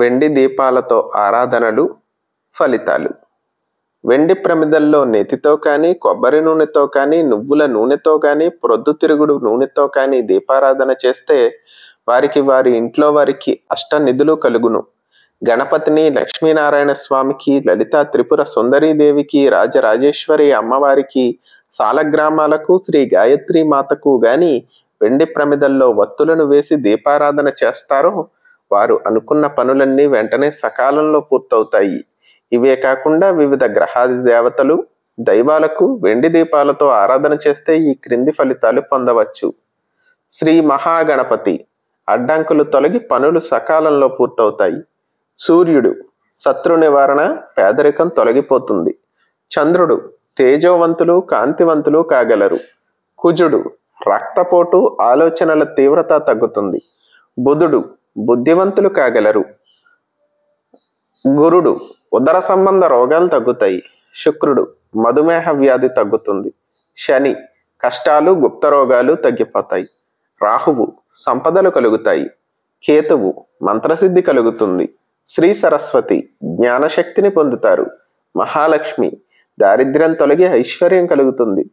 వెండి దీపాలతో ఆరాధనలు ఫలితాలు వెండి ప్రమిదల్లో నెతితో కానీ కొబ్బరి నూనెతో కానీ నువ్వుల నూనెతో కానీ ప్రొద్దుతిరుగుడు నూనెతో కానీ దీపారాధన చేస్తే వారికి వారి ఇంట్లో వారికి అష్ట నిధులు కలుగును గణపతిని లక్ష్మీనారాయణ స్వామికి లలిత త్రిపుర సుందరీదేవికి రాజరాజేశ్వరి అమ్మవారికి సాలగ్రామాలకు శ్రీ గాయత్రి మాతకు గాని వెండి ప్రమిదల్లో వత్తులను వేసి దీపారాధన చేస్తారో వారు అనుకున్న పనులన్నీ వెంటనే సకాలంలో పూర్తవుతాయి ఇవే కాకుండా వివిధ గ్రహాది దేవతలు దైవాలకు వెండి దీపాలతో ఆరాధన చేస్తే ఈ క్రింది ఫలితాలు పొందవచ్చు శ్రీ మహాగణపతి అడ్డంకులు తొలగి పనులు సకాలంలో పూర్తవుతాయి సూర్యుడు శత్రు నివారణ పేదరికం తొలగిపోతుంది చంద్రుడు తేజోవంతులు కాంతివంతులు కాగలరు కుజుడు రక్తపోటు ఆలోచనల తీవ్రత తగ్గుతుంది బుధుడు బుద్ధివంతులు కాగలరు గురుడు ఉదర సంబంధ రోగాలు తగ్గుతాయి శుక్రుడు మధుమేహ వ్యాధి తగ్గుతుంది శని కష్టాలు గుప్త రోగాలు తగ్గిపోతాయి రాహువు సంపదలు కలుగుతాయి కేతువు మంత్రసిద్ధి కలుగుతుంది శ్రీ సరస్వతి జ్ఞానశక్తిని పొందుతారు మహాలక్ష్మి దారిద్ర్యం తొలగి ఐశ్వర్యం కలుగుతుంది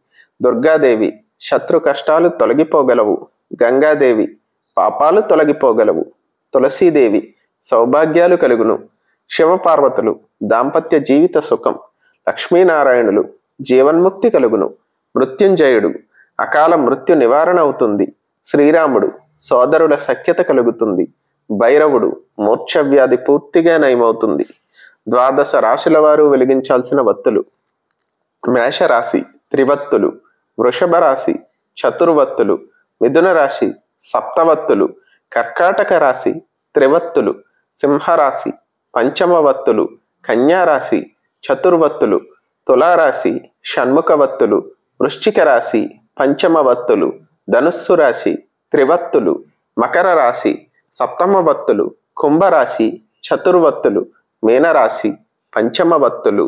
దుర్గాదేవి శత్రు కష్టాలు తొలగిపోగలవు గంగాదేవి పాపాలు తొలగిపోగలవు తులసీదేవి సౌభాగ్యాలు కలుగును శివపార్వతులు దాంపత్య జీవిత సుఖం లక్ష్మీనారాయణులు జీవన్ముక్తి కలుగును మృత్యుంజయుడు అకాల మృత్యు నివారణ అవుతుంది శ్రీరాముడు సోదరుల సఖ్యత కలుగుతుంది భైరవుడు మూర్ఛవ్యాధి పూర్తిగా నయమవుతుంది ద్వాదశ రాశుల వారు వెలిగించాల్సిన వత్తులు మేషరాశి త్రివత్తులు వృషభ రాశి చతుర్వత్తులు మిథున రాశి సప్తవత్తులు కర్కాటక రాశి త్రివత్తులు సింహరాశి పంచమవత్తులు కన్యారాశి చతుర్వత్తులు తులారాశి షణ్ముఖవత్తులు వృశ్చిక రాశి పంచమవత్తులు ధనుస్సు రాశి త్రివత్తులు మకర రాశి సప్తమవత్తులు కుంభరాశి చతుర్వత్తులు మీనరాశి పంచమవత్తులు